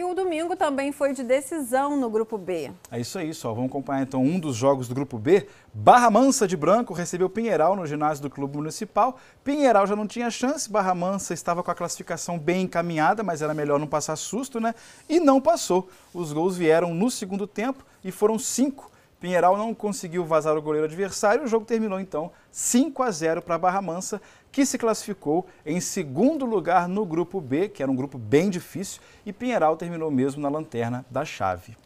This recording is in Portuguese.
E o domingo também foi de decisão no Grupo B. É isso aí, só. Vamos acompanhar então um dos jogos do Grupo B. Barra Mansa de Branco recebeu Pinheiral no ginásio do Clube Municipal. Pinheiral já não tinha chance, Barra Mansa estava com a classificação bem encaminhada, mas era melhor não passar susto, né? E não passou. Os gols vieram no segundo tempo e foram cinco Pinheiral não conseguiu vazar o goleiro adversário e o jogo terminou então 5 a 0 para Barra Mansa, que se classificou em segundo lugar no grupo B, que era um grupo bem difícil, e Pinheiral terminou mesmo na lanterna da chave.